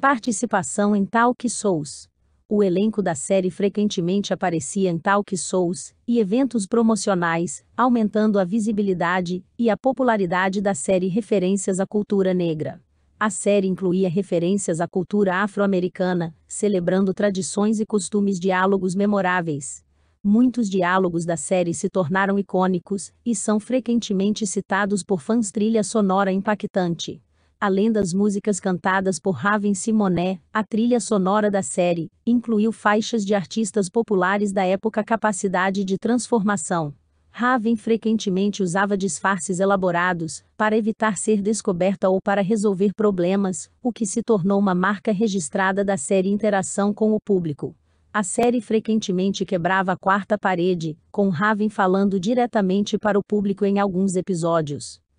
Participação em Talk Souls. O elenco da série frequentemente aparecia em talk Souls e eventos promocionais, aumentando a visibilidade e a popularidade da série Referências à Cultura Negra. A série incluía referências à cultura afro-americana, celebrando tradições e costumes diálogos memoráveis. Muitos diálogos da série se tornaram icônicos e são frequentemente citados por fãs trilha sonora impactante além das músicas cantadas por Raven Simonet, a trilha sonora da série incluiu faixas de artistas populares da época Capacidade de Transformação. Raven frequentemente usava disfarces elaborados para evitar ser descoberta ou para resolver problemas, o que se tornou uma marca registrada da série Interação com o Público. A série frequentemente quebrava a quarta parede, com Raven falando diretamente para o público em alguns episódios.